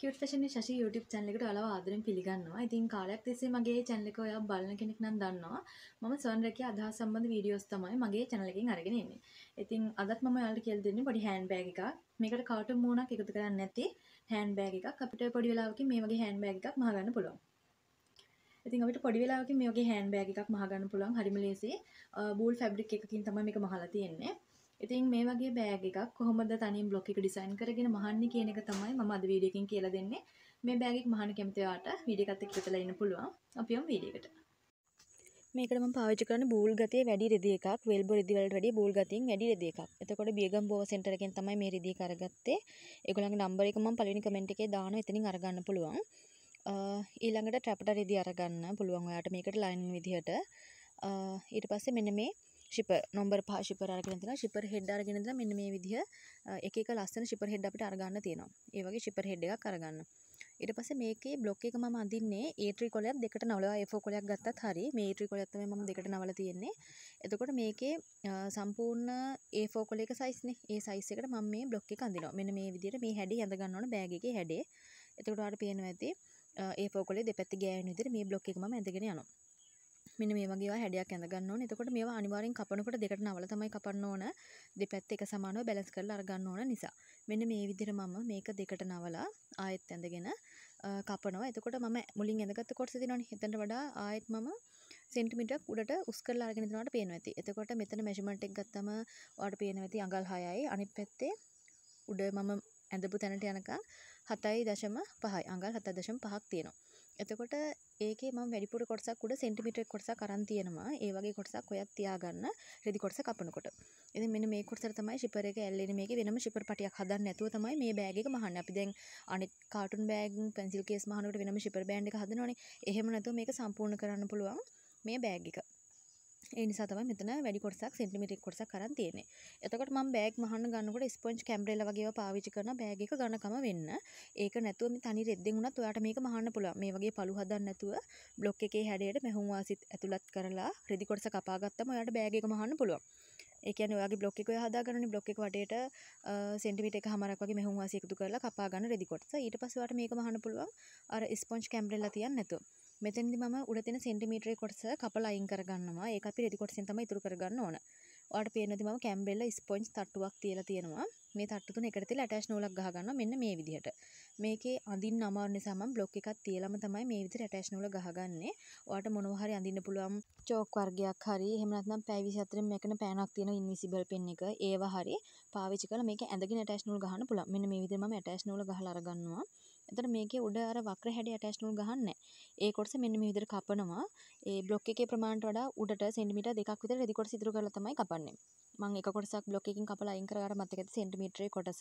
කිවට fashion ශෂි YouTube චැනලෙකට ඔයාලව ආදරෙන් පිළිගන්නවා. ඉතින් කාලයක් තිස්සේ මගේ channel එක ඔයා බලන කෙනෙක් නම් දන්නවා. මම සර්න් රැකිය අදහස් සම්බන්ධ වීඩියෝස් තමයි මගේ channel එකෙන් අරගෙන එන්නේ. ඉතින් අදත් මම ඔයාලට කියලා දෙන්නේ පොඩි hand bag එකක්. මේකට කාටුන් මූණක් එකතු කරන්නේ නැති hand bag එකක්. අපිට පොඩි වෙලාවකින් මේ වගේ hand bag එකක් මහගන්න පුළුවන්. ඉතින් අපිට පොඩි වෙලාවකින් මේ වගේ hand bag එකක් මහගන්න පුළුවන්. හරිම ලේසියි. බූල් ෆැබ්‍රික් එකකින් තමයි මේක මහලා තියෙන්නේ. ඉතින් මේ වගේ බෑග් එකක් කොහොමද තනින් බ්ලොග් එක ඩිසයින් කරගෙන මහන්නේ කියන එක තමයි මම අද වීඩියෝ එකෙන් කියලා දෙන්නේ. මේ බෑග් එක මහන්න කැමති ඔයාට වීඩියෝ එකත් එක්ක ඉතලා ඉන්න පුළුවන්. අපි යමු වීඩියෝ එකට. මේකට මම පාවිච්චි කරන බූල් ගතිය වැඩි රෙදි එකක් වෙල්බෝ රෙදි වලට වැඩිය බූල් ගතියෙන් වැඩි රෙදි එකක්. එතකොට බියගම් බෝව සෙන්ටර් එකෙන් තමයි මේ රෙදි එක අරගත්තේ. ඒගොල්ලන්ගේ නම්බර් එක මම පළවෙනි කමෙන්ට් එකේ දානවා එතනින් අරගන්න පුළුවන්. ඊළඟට ට්‍රැපට රෙදි අරගන්න පුළුවන් ඔයාට මේකට ලයින් විදිහට. ඊට පස්සේ මෙන්න මේ ශිප නොම්බර් පහ ශිපර අරගෙන තියලා ශිපර් හෙඩ් අරගෙන තියලා මෙන්න මේ විදිහ එක එක ලස්සන ශිපර් හෙඩ් අපිට අරගන්න තියෙනවා. ඒ වගේ ශිපර් හෙඩ් එකක් අරගන්න. ඊට පස්සේ මේකේ බ්ලොක් එක මම අඳින්නේ A3 කොලයක් දෙකට නවලා A4 කොලයක් ගත්තත් හරි මේ A3 කොලයක් තමයි මම දෙකට නවලා තියෙන්නේ. එතකොට මේකේ සම්පූර්ණ A4 කොලයක size නේ. ඒ size එකට මම මේ බ්ලොක් එක අඳිනවා. මෙන්න මේ විදිහට මේ හැඩේ අඳ ගන්න ඕන බෑග් එකේ හැඩේ. එතකොට ඔයාලට පේනවා ඇති A4 කොලේ දෙපැත්ත ගෑවෙන විදිහට මේ බ්ලොක් එක මම ඇඳගෙන යනවා. මෙන්න මේ වගේ ඒවා හැඩයක් ඇඳ ගන්න ඕනේ. එතකොට මේවා අනිවාර්යෙන් කපනකොට දෙකට නවලා තමයි කපන්න ඕන. දෙපැත්ත එක සමානව බැලන්ස් කරලා අර ගන්න ඕන නිසා. මෙන්න මේ විදිහට මම මේක දෙකට නවලා ආයෙත් ඇඳගෙන කපනවා. එතකොට මම මුලින් ඇඳගත්ත කොටස දිනවනේ. එතනට වඩා ආයෙත් මම සෙන්ටිමීටරක් උඩට උස් කරලා අරගෙන දෙනවාට පේනවා ඇති. එතකොට මෙතන මෙෂර්මන්ට් එක ගත්තම ඔයාලට පේනවා ඇති අඟල් 6යි. අනිත් පැත්තේ උඩ මම ඇඳපු තැනට යනකම් 7.5යි. අඟල් 7.5ක් තියෙනවා. එතකොට ඒකේ මම වැඩිපුර කොටසක් උඩ සෙන්ටිමීටර් කොටසක් අරන් තියෙනවා. ඒ වගේ කොටසක් ඔයත් තියාගන්න රෙදි කොටස කපනකොට. ඉතින් මෙන්න මේ කොටසට තමයි ෂිපර් එක ඇල්ලෙන්නේ. මේකේ වෙනම ෂිපර් පටියක් හදන්න නැතුව තමයි මේ බෑග් එක මහන්නේ. අපි දැන් අනිත් කාටුන් බෑග්, පෙන්සිල් කේස් මහනකොට වෙනම ෂිපර් බෑන්ඩ් එක හදනවනේ. එහෙම නැතුව මේක සම්පූර්ණ කරන්න පුළුවන් මේ බෑග් එක. ඒ නිසා තමයි මෙතන වැඩි කොටසක් සෙන්ටිමීටර කොටසක් අරන් තියෙන්නේ. එතකොට මම බෑග් මහන්න ගන්නකොට ස්පොන්ජ් කැම්බ්‍රෙලා වගේ ඒවා පාවිච්චි කරන බෑග් එක ඝනකම වෙන්න. ඒක නැතුව මේ තනි රෙද්දෙන් උනත් ඔයාට මේක මහන්න පුළුවන්. මේ වගේ පළු හදන්න නැතුව බ්ලොක් එකේ හැඩයට මැහුම් වාසිත් ඇතුළත් කරලා රෙදි කොටස කපා ගත්තම ඔයාට බෑග් එක මහන්න පුළුවන්. ඒ කියන්නේ ඔයාගේ බ්ලොක් එක ඔයා හදාගන්නනේ බ්ලොක් එක වටේට සෙන්ටිමීටර එකමාරක් වගේ මැහුම් වාසි එකතු කරලා කපා ගන්න රෙදි කොටස. ඊට පස්සේ ඔයාට මේක මහන්න පුළුවන්. අර ස්පොන්ජ් කැම්බ්‍රෙලා තියන්න නැතුව. මෙතනදි මම උඩ තියෙන සෙන්ටිමීටරේ කොටස කපලා අයින් කරගන්නවා. ඒක අපි රෙදි කොටසෙන් තමයි ඉතුරු කරගන්න ඕන. ඔයාලට පේනවාද මම කැම්බෙල්ල ස්පොන්ජ් තට්ටුවක් තියලා තියෙනවා. මේ තට්ටු තුන එකට තියලා ඇටච් නූලක් ගහ ගන්නවා මෙන්න මේ විදිහට. මේකේ අඳින්න අමාරු නිසා මම බ්ලොක් එකක් තියලම තමයි මේ විදිහට ඇටච් නූල ගහගන්නේ. ඔයාලට මොනවා හරි අඳින්න පුළුවන් චෝක් වර්ගයක් හරි එහෙම නැත්නම් පැය 24 මේකන පෑනක් තියෙන ඉන්විසිබල් පෙන් එක ඒවා හරි පාවිච්චි කරලා මේක ඇඳගෙන ඇටච් නූල් ගහන්න පුළුවන්. මෙන්න මේ විදිහට මම ඇටච් නූල ගහලා අරගන්නවා. එතකොට මේකේ උඩ අර වක්‍ර හැඩය ඇටච් නූල් ගහන්නේ ඒ කොටස මෙන්න මේ විදිහට කපනවා. ඒ බ්ලොක් එකේ ප්‍රමාණයට වඩා උඩට සෙන්ටිමීටර් දෙකක් විතර රෙදි කොටස ඉතුරු කරලා තමයි කපන්නේ. මං එක කොටසක් බ්ලොක් එකකින් කපලා අයින් කරලා අර මතක ඇති සෙන්ටිමීටරේ කොටස.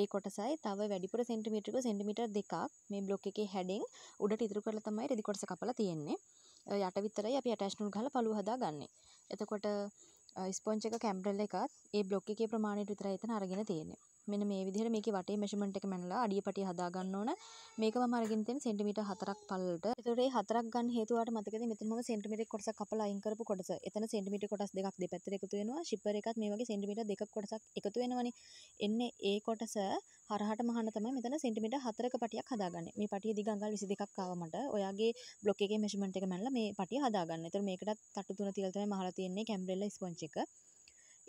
ඒ කොටසයි තව වැඩිපුර සෙන්ටිමීටරක සෙන්ටිමීටර් දෙකක් මේ බ්ලොක් එකේ හැඩෙන් උඩට ඉතුරු කරලා තමයි රෙදි කොටස කපලා තියෙන්නේ. යට විතරයි අපි ඇටච් නූල් ගහලා පළුව හදාගන්නේ. එතකොට ස්පොන්ච් එක කැම්බරල් එකත් ඒ බ්ලොක් එකේ ප්‍රමාණයට විතරයි එතන අරගෙන තියෙන්නේ. මෙන්න මේ විදිහට මේකේ වටේ මෙෂර්මන්ට් එක මැනලා අඩිය පටිය හදා ගන්න ඕන. මේක මම අරගෙන තියෙන සෙන්ටිමීටර් 4ක් පල්ලට. ඒතරේ 4ක් ගන්න හේතුව වාට මතකද මෙතන මම සෙන්ටිමීටර් කොටසක් කපලා අයින් කරපු කොටස. එතන සෙන්ටිමීටර් කොටස් දෙකක් දෙපැත්තට එකතු වෙනවා. ෂිපර් එකත් මේ වගේ සෙන්ටිමීටර් දෙකක් කොටසක් එකතු වෙනවනේ. එන්නේ ඒ කොටස හරහට මහන තමයි මෙතන සෙන්ටිමීටර් 4ක පටියක් හදාගන්නේ. මේ පටිය දිග අඟල් 22ක් ආව මට. ඔයාගේ බ්ලොක් එකේ මෙෂර්මන්ට් එක මැනලා මේ පටිය හදාගන්න. ඒතර මේකටත් 33 තියලා තමයි මහලා තියෙන්නේ කැම්බ්‍රෙල්ලා ස්පොන්ජ් එක.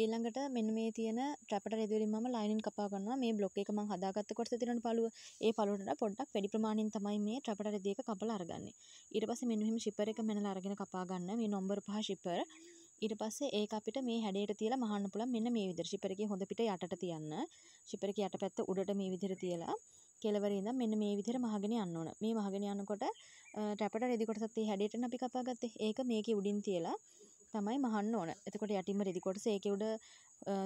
ඊළඟට මෙන්න මේ තියෙන ට්‍රැපට රෙදිවලින් මම ලයිනින් කපා ගන්නවා මේ බ්ලොක් එක මම හදාගත්ත කොටස තියෙන පළුව ඒ පළුවට පොඩ්ඩක් වැඩි ප්‍රමාණයෙන් තමයි මේ ට්‍රැපට රෙදි එක කපලා අරගන්නේ ඊට පස්සේ මෙන්න මෙහෙම ෂිපර් එක මැනලා අරගෙන කපා ගන්න මේ නම්බර් පහ ෂිපර් ඊට පස්සේ ඒක අපිට මේ හැඩයට තියලා මහන්න පුළුවන් මෙන්න මේ විදිහට ෂිපර් එකේ හොඳ පිට යටට තියන්න ෂිපර් එකේ යටපැත්ත උඩට මේ විදිහට තියලා කෙලවරේ ඉඳන් මෙන්න මේ විදිහට මහගෙන යන්න ඕන. මේ මහගෙන යනකොට රැපට රෙදි කොටසත් ඒ හැඩයටනේ අපි කපාගත්තේ. ඒක මේකේ උඩින් තියලා තමයි මහන්න ඕන එතකොට යටිම රෙදිකොටස ඒක උඩ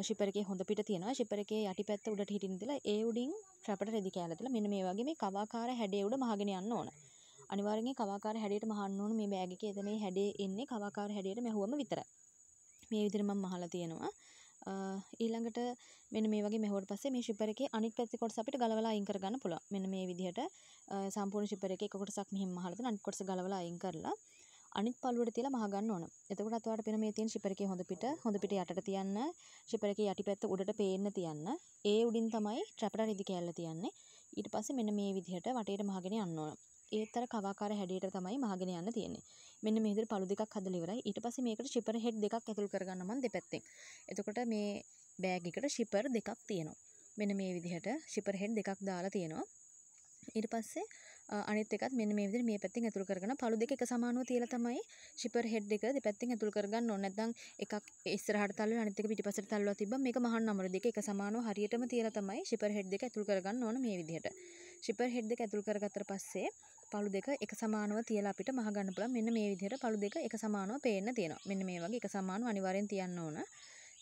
ශිපරකේ හොඳ පිට තියෙනවා ශිපරකේ යටි පැත්ත උඩට හිටින්න දාලා ඒ උඩින් රැපට රෙදි කෑල්ල දාලා මෙන්න මේ වගේ මේ කවාකාර හැඩය උඩ මහගෙන යන්න ඕන අනිවාර්යෙන් කවාකාර හැඩයට මහන්න ඕන මේ බෑග් එකේ එතන මේ හැඩේ එන්නේ කවාකාර හැඩයට මැහුවම විතරයි මේ විදිහට මම මහලා තියෙනවා ඊළඟට මෙන්න මේ වගේ මෙහුවට පස්සේ මේ ෂිපර් එකේ අනිත් පැත්තේ කොටස අපිට ගලවලා අයින් කරගන්න පුළුවන්. මෙන්න මේ විදිහට සම්පූර්ණ ෂිපර් එකේ එක කොටසක් මෙහෙම මහලා දෙන අනිත් කොටස ගලවලා අයින් කරලා අනිත් පළුවට තියලා මහ ගන්න ඕන. එතකොට අතවාට පේන මේ තියෙන ෂිපර් එකේ හොඳ පිට හොඳ පිට යටට තියන්න ෂිපර් එකේ යටිපැත්ත උඩට පේන්න තියන්න. ඒ උඩින් තමයි ට්‍රැප්ටර් රිදි කෑල්ල තියන්නේ. ඊට පස්සේ මෙන්න මේ විදිහට වටේට මහගෙන යන්න ඕන. ඒත් අර කවාකාර හැඩයට තමයි මහගෙන යන්න තියෙන්නේ. මෙන්න මේ විදිහට පළු දෙකක් හදලා ඉවරයි. ඊට පස්සේ මේකට ෂිපර් හෙඩ් දෙකක් ඇතුල් කරගන්න මම දෙපැත්තෙන්. එතකොට මේ බෑග් එකට ෂිපර් දෙකක් තියෙනවා. මෙන්න මේ විදිහට ෂිපර් හෙඩ් දෙකක් දාලා තියෙනවා. ඊට පස්සේ අනිත් එකත් මෙන්න මේ විදිහට මේ පැත්තෙන් ඇතුල් කරගෙන පළු දෙක එක සමානව තියලා තමයි ෂිපර් හෙඩ් එක දෙපැත්තෙන් ඇතුල් කරගන්න ඕනේ. නැත්නම් එකක් ඉස්සරහට තල්ලුවලා අනිත් එක පිටිපස්සට තල්ලුවලා තිබ්බම මේක මහන් නමර දෙක එක සමානව හරියටම තියලා තමයි ෂිපර් හෙඩ් එක ඇතුල් කරගන්න ඕන මේ විදිහට. ෂිපර් හෙඩ් එක ඇතුල් කරගත්තට පස්සේ පළු දෙක එක සමානව තියලා අපිට මහ ගන්න පුළුවන්. මෙන්න මේ විදිහට පළු දෙක එක සමානව පේන්න තියෙනවා. මෙන්න මේ වගේ එක සමානව අනිවාර්යෙන් තියන්න ඕන.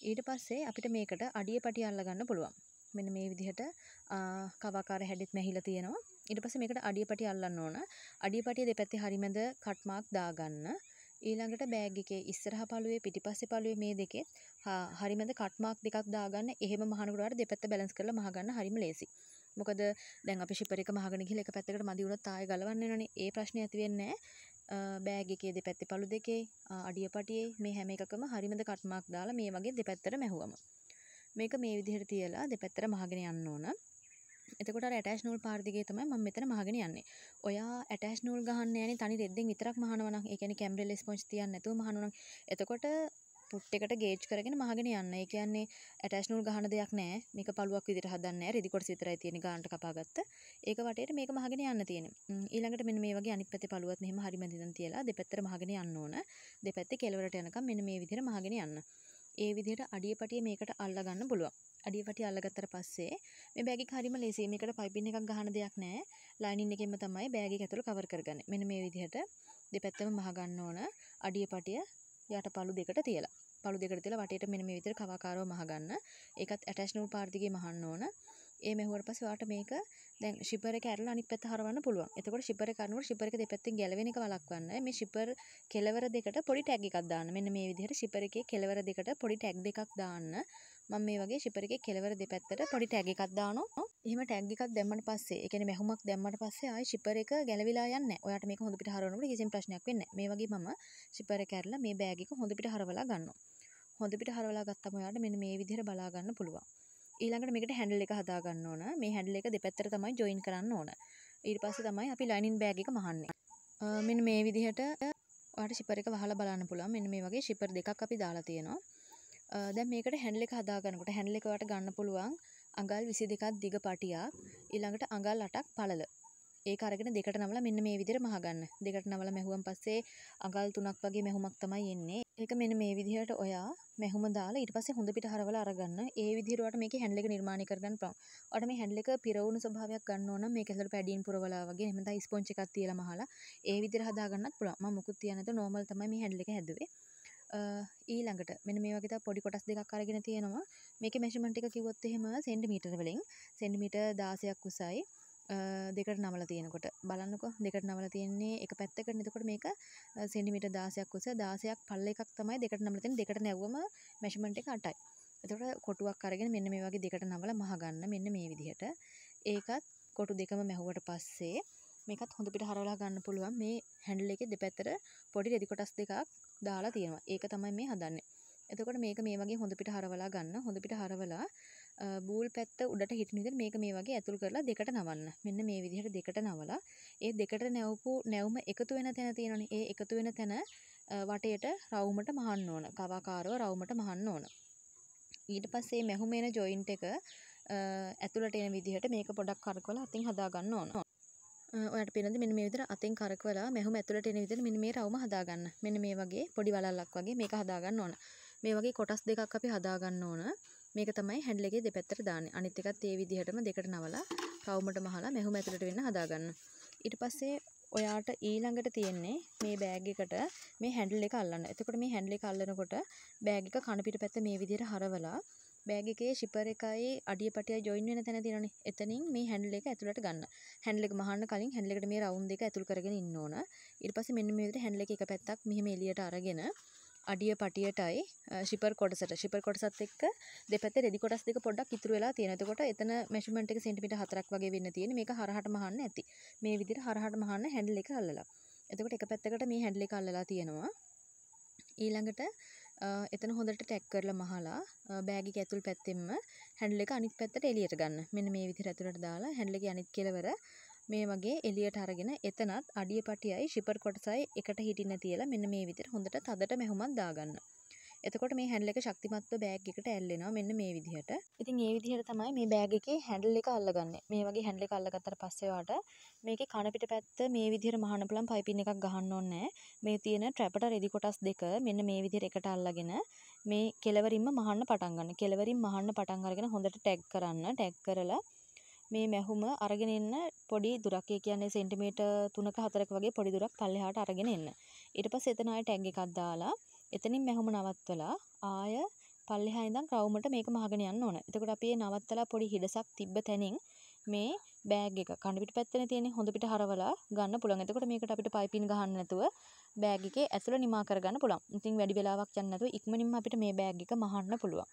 ඊට පස්සේ අපිට මේකට අඩිය පටි අල්ලගන්න පුළුවන්. මෙන්න මේ විදිහට කවාකාර හැඩෙත් මැහිලා තියෙනවා. ඊට පස්සේ මේකට අඩියපටි අල්ලන්න ඕන. අඩියපටි දෙපැත්තේ හරිමැද කට් මාක් දාගන්න. ඊළඟට බෑග් එකේ ඉස්සරහ පළුවේ පිටිපස්සේ පළුවේ මේ දෙකෙත් හරිමැද කට් මාක් දෙකක් දාගන්න. එහෙම මහනකොට වාර දෙපැත්ත බැලන්ස් කරලා මහගන්න හරිම ලේසි. මොකද දැන් අපි ෂිපර් එක මහගෙන ගිහලා එක පැත්තකට මදි වුණොත් ආයෙ ගලවන්න වෙනවනේ. ඒ ප්‍රශ්නේ ඇති වෙන්නේ නැහැ. බෑග් එකේ දෙපැත්තේ පළු දෙකේ අඩියපටියේ මේ හැම එකකම හරිමැද කට් මාක් දාලා මේ වගේ දෙපැත්තට මැහුවම. මේක මේ විදිහට තියලා දෙපැත්තට මහගෙන යන්න ඕන. එතකොට ඇටස් නූල් පාර්දිගේ තමයි මම මෙතන මහගෙන යන්නේ. ඔයා ඇටස් නූල් ගහන්න යන්නේ තනි රෙද්දෙන් විතරක් මහනවා නම් ඒ කියන්නේ කැම්බ්‍රෙල් ස්පොන්ජ් තියන්න නැතුව මහනවා නම් එතකොට පුට් එකට ගේජ් කරගෙන මහගෙන යන්න. ඒ කියන්නේ ඇටස් නූල් ගහන දෙයක් නැහැ. මේක පළුවක් විදිහට හදන්නේ නැහැ. රෙදි කොටස විතරයි තියෙන්නේ ගානට කපාගත්ත. ඒක වටේට මේක මහගෙන යන්න තියෙන්නේ. ඊළඟට මෙන්න මේ වගේ අනිත් පැත්තේ පළුවත් මෙහෙම හරි මැදින් තියලා දෙපැත්තට මහගෙන යන්න ඕන. දෙපැත්තේ කෙළවරට යනකම් මෙන්න මේ විදිහට මහගෙන යන්න. ඒ විදිහට අඩිය පටිය මේකට අල්ලා ගන්න පුළුවන්. අඩිය වටි අල්ලගත්තට පස්සේ මේ බෑග් එක හරිම ලේසියි. මේකට පයිපින් එකක් ගහන දෙයක් නැහැ. ලයිනින් එකෙන්ම තමයි බෑග් එක ඇතුළ කවර් කරගන්නේ. මෙන්න මේ විදිහට දෙපැත්තම මහ ගන්න ඕන අඩිය පටිය යට පළු දෙකට තියලා. පළු දෙකට තියලා වටේට මෙන්න මේ විදිහට කවාකාරව මහ ගන්න. ඒකත් ඇටච් නූල් පාට දිගේ මහන්න ඕන. ඒ මෙහුවට පස්සේ ඔයාට මේක දැන් ෂිපර් එක ඇරලා අනිත් පැත්ත හරවන්න පුළුවන්. එතකොට ෂිපර් එක කරනකොට ෂිපර් එක දෙපැත්තෙන් ගැලවෙන එක වළක්වන්න මේ ෂිපර් කෙලවර දෙකට පොඩි ටැග් එකක් දාන්න. මෙන්න මේ විදිහට ෂිපර් එකේ කෙලවර දෙකට පොඩි ටැග් දෙකක් දාන්න. මම මේ වගේ ෂිපර් එකේ කෙලවර දෙපැත්තට පොඩි ටැග් එකක් දානවා. එහෙම ටැග් එකක් දැම්මට පස්සේ, ඒ කියන්නේ මැහුමක් දැම්මට පස්සේ ආයි ෂිපර් එක ගැලවිලා යන්නේ නැහැ. ඔයාට මේක හොඳ පිට හරවනකොට කිසිම ප්‍රශ්නයක් වෙන්නේ නැහැ. මේ වගේ මම ෂිපර් එක ඇරලා මේ බෑග් එක හොඳ පිට හරවලා ගන්නවා. හොඳ පිට හරවලා ගත්තම ඔයාට මෙන්න මේ විදිහට බලා ගන්න පුළුවන්. ඊළඟට මේකට හැන්ඩල් එක හදා ගන්න ඕන. මේ හැන්ඩල් එක දෙපැත්තට තමයි ජොයින් කරන්න ඕන. ඊට පස්සේ තමයි අපි ලයිනින් බෑග් එක මහන්නේ. මෙන්න මේ විදිහට ඔයාලට ෂිපර් එක වහලා බලන්න පුළුවන්. මෙන්න මේ වගේ ෂිපර් දෙකක් අපි දාලා තියෙනවා. දැන් මේකට හැන්ඩල් එක හදා ගන්නකොට හැන්ඩල් එකකට ගන්න පුළුවන් අඟල් 22ක් දිග පටියක් ඊළඟට අඟල් 8ක් පළල. ඒක අරගෙන දෙකට නමලා මෙන්න මේ විදිහට මහ ගන්න. දෙකට නමලා මැහුවන් පස්සේ අඟල් 3ක් වගේ මැහුමක් තමයි එන්නේ. ඒක මෙන්න මේ විදිහට ඔයා මැහුම දාලා ඊට පස්සේ හොඳ පිට හරවලා අරගන්න. ඒ විදිහට ඔයාට මේකේ හැන්ඩල් එක නිර්මාණය කරගන්න පුළුවන්. ඔයාට මේ හැන්ඩල් එක පිරවුණු ස්වභාවයක් ගන්න ඕන නම් මේක ඇතුළට පැඩින් පුරවලා වගේ එහෙම තමයි ස්පොන්ජ් එකක් තියලා මහලා ඒ විදිහට හදාගන්නත් පුළුවන්. මම මුකුත් තියන්නේ නැත නෝමල් තමයි මේ හැන්ඩල් එක හැදුවේ. ඊළඟට මෙන්න මේ වගේ පොඩි කොටස් දෙකක් අරගෙන තියෙනවා. මේකේ මෙෂර්මන්ට් එක කිව්වොත් එහෙම සෙන්ටිමීටර වලින් සෙන්ටිමීටර් 16ක් උසයි. දෙකට නමලා තියෙනකොට බලන්නකෝ දෙකට නමලා තියෙන්නේ එක පැත්තකට එතකොට මේක සෙන්ටිමීටර් 16ක් උස 16ක් පල්ල එකක් තමයි දෙකට නමලා තියෙන්නේ දෙකට නැවුවම මෙෂර්මන්ට් එක 8යි. එතකොට කොටුවක් අරගෙන මෙන්න මේ වගේ දෙකට නමලා මහගන්න මෙන්න මේ විදිහට. ඒකත් කොටු දෙකම මැහුවට පස්සේ මේකත් හොඳ පිට හරවලා ගන්න පුළුවන් මේ හැන්ඩල් එකේ දෙපැත්තට පොඩි රෙදි කොටස් දෙකක් දාලා තියෙනවා. ඒක තමයි මේ හදන්නේ. එතකොට මේක මේ වගේ හොඳ පිට හරවලා ගන්න. හොඳ පිට හරවලා බූල් පැත්ත උඩට හිටින විදිහට මේක මේ වගේ ඇතුල් කරලා දෙකට නවන්න. මෙන්න මේ විදිහට දෙකට නවලා ඒ දෙකට නැවපු නැවුම එකතු වෙන තැන තියෙනනේ. ඒ එකතු වෙන තැන වටේට රවුමට මහන්න ඕන. කවාකාරව රවුමට මහන්න ඕන. ඊට පස්සේ මැහුම එන ජොයින්ට් එක ඇතුළට එන විදිහට මේක පොඩක් කරකවලා අතින් හදා ගන්න ඕන. ඔයාලට පේනද මෙන්න මේ විදිහට අතෙන් කරකවලා මැහුම ඇතුළට එන විදිහට මෙන්න මේ රවුම හදාගන්න. මෙන්න මේ වගේ පොඩි වලල්ලක් වගේ මේක හදාගන්න ඕන. මේ වගේ කොටස් දෙකක් අපි හදාගන්න ඕන. මේක තමයි හැන්ඩල් එකේ දෙපැත්තට දාන්නේ. අනිත් එකත් ඒ විදිහටම දෙකට නවලා රවුමට මහලා මැහුම ඇතුළට වෙන්න හදාගන්න. ඊට පස්සේ ඔයාට ඊළඟට තියෙන්නේ මේ බෑග් එකට මේ හැන්ඩල් එක අල්ලන්න. එතකොට මේ හැන්ඩල් එක අල්ලනකොට බෑග් එක කන පිට පැත්ත මේ විදිහට හරවලා බෑග් එකේ ෂිපර් එකයි අඩිය පටිය ජොයින් වෙන තැන තියෙනනේ. එතනින් මේ හැන්ඩල් එක ඇතුළට ගන්න. හැන්ඩල් එක මහන්න කලින් හැන්ඩල් එකට මේ රවුන්ඩ් එක ඇතුල් කරගෙන ඉන්න ඕන. ඊට පස්සේ මෙන්න මේ විදිහට හැන්ඩල් එක එක පැත්තක් මෙහෙම එළියට අරගෙන අඩිය පටියටයි ශිපර් කොටසට ශිපර් කොටසත් එක්ක දෙපැත්තේ රෙදි කොටස් දෙක පොඩ්ඩක් ඉතුරු වෙලා තියෙනවා. එතකොට එතන මෙෂර්මන්ට් එක සෙන්ටිමීටර් 4ක් වගේ වෙන්න තියෙන. මේක හරහට මහන්න ඇති. මේ විදිහට හරහට මහන්න හැන්ඩල් එක අල්ලලා. එතකොට එක පැත්තකට මේ හැන්ඩල් එක අල්ලලා තියෙනවා. ඊළඟට එතන හොඳට ටැක් කරලා මහලා බෑග් එක ඇතුල් පැත්තෙන්ම හැන්ඩල් එක අනිත් පැත්තට එළියට ගන්න. මෙන්න මේ විදිහට ඇතුලට දාලා හැන්ඩල් එකේ අනිත් කෙලවර මේ වගේ එළියට අරගෙන එතනත් අඩිය පටියයි ෂිපර් කොටසයි එකට හිටින්න තියලා මෙන්න මේ විදිහට හොඳට තදට මැහුමක් දාගන්න. එතකොට මේ හැන්ඩල් එක ශක්තිමත්ව බෑග් එකට ඇල්ලෙනවා මෙන්න මේ විදිහට. ඉතින් ඒ විදිහට තමයි මේ බෑග් එකේ හැන්ඩල් එක අල්ලගන්නේ. මේ වගේ හැන්ඩල් එක අල්ලගත්තට පස්සේ ඔයාලට මේකේ කන පිට පැත්ත මේ විදිහට මහාන පුළුවන් පයිපින් එකක් ගහන්න ඕනේ මේ තියෙන ට්‍රැපට රෙදි කොටස් දෙක මෙන්න මේ විදිහට එකට අල්ලගෙන මේ කෙලවරින්ම මහන්න පටන් ගන්න. කෙලවරින් මහන්න පටන් අරගෙන හොඳට ටැග් කරන්න. ටැග් කරලා මේ මැහුම අරගෙන එන්න පොඩි දුරක් ඒ කියන්නේ සෙන්ටිමීටර් 3ක 4ක වගේ පොඩි දුරක් පල්ලෙහාට අරගෙන එන්න. ඊට පස්සේ එතන ආයෙ ටැග් එකක් දාලා එතනින් මැහුම නවත්තලා ආය පල්ලෙහා ඉඳන් රවුමට මේක මහගෙන යන්න ඕන. එතකොට අපි මේ නවත්තලා පොඩි හිඩසක් තිබ්බ තැනින් මේ බෑග් එක කන පිට පැත්තනේ තියෙන්නේ හොඳ පිට හරවලා ගන්න පුළුවන්. එතකොට මේකට අපිට පයිපින් ගහන්න නැතුව බෑග් එකේ ඇතුළ නිමා කරගන්න පුළුවන්. ඉතින් වැඩි වෙලාවක් යන්නේ නැතුව ඉක්මනින්ම අපිට මේ බෑග් එක මහන්න පුළුවන්.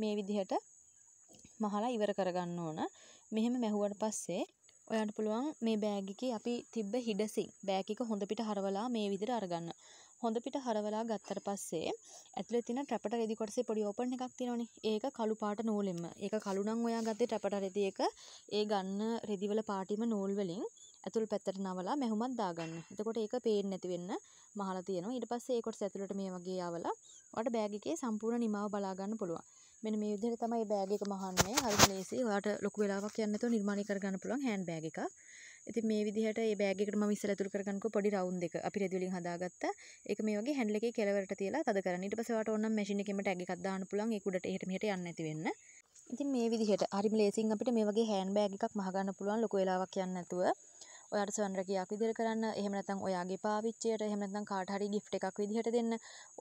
මේ විදිහට මහලා ඉවර කරගන්න ඕන. මෙහෙම මැහුවට පස්සේ ඔයාට පුළුවන් මේ බෑග් එකේ අපි තිබ්බ හිඩසින් බෑග් එක හොඳ පිට හරවලා මේ විදිහට අරගන්න. හොඳ පිට හරවලා ගත්තට පස්සේ ඇතුලේ තියෙන ට්‍රැපට රෙදි කොටසේ පොඩි ඕපන් එකක් තියෙනවනේ. ඒක කළු පාට නූලෙන්ම. ඒක කළු නම් ඔයා ගත්තේ ට්‍රැපට රෙදි එක ඒ ගන්න රෙදි වල පාටිම නූල් වලින් ඇතුල් පැත්තට නවලා මැහුමක් දාගන්න. එතකොට ඒක පේන්නේ නැති වෙන්න මහලා තියෙනවා. ඊට පස්සේ ඒ කොටස ඇතුළට මේ වගේ යවලා ඔයාලට බෑග් එකේ සම්පූර්ණ නිමාව බලා ගන්න පුළුවන්. මෙන්න මේ විදිහට තමයි බෑග් එක මහන්නේ. හරිම ලේසියි. ඔයාලට ලොකු වෙලාවක් යන්න නැතුව නිර්මාණය කරගන්න පුළුවන් හෑන්ඩ් බෑග් එකක්. ඉතින් මේ විදිහට මේ බෑග් එකට මම ඉස්සර ඇතුල් කරගන්නකෝ පොඩි රවුන්ඩ් එක අපි රෙදි වලින් හදාගත්තා. ඒක මේ වගේ හැන්ඩල් එකේ කෙලවරට තියලා තද කරන්න. ඊට පස්සේ ඔයාට ඕනනම් මැෂින් එකෙම ටැග් එකක් දාන්න පුළුවන්. ඒක උඩට එහෙට මෙහෙට යන්නේ නැති වෙන්න. ඉතින් මේ විදිහට හරිම ලේසියෙන් අපිට මේ වගේ හෑන්ඩ් බෑග් එකක් මහගන්න පුළුවන් ලොකු වෙලාවක් යන්නේ නැතුව. ඔයාට සවන්රැකියක් විදිහට කරන්න එහෙම නැත්නම් ඔයාගේ පාවිච්චියට එහෙම නැත්නම් කාට හරි gift එකක් විදිහට දෙන්න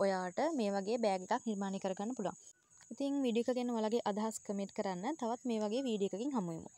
ඔයාට මේ වගේ බෑග් එකක් නිර්මාණය කරගන්න පුළුවන්. ඉතින් වීඩියෝ එක ගැන ඔයාලගේ අදහස් කමෙන්ට් කරන්න. තවත් මේ වගේ වීඩියෝ එකකින් හමු වෙමු.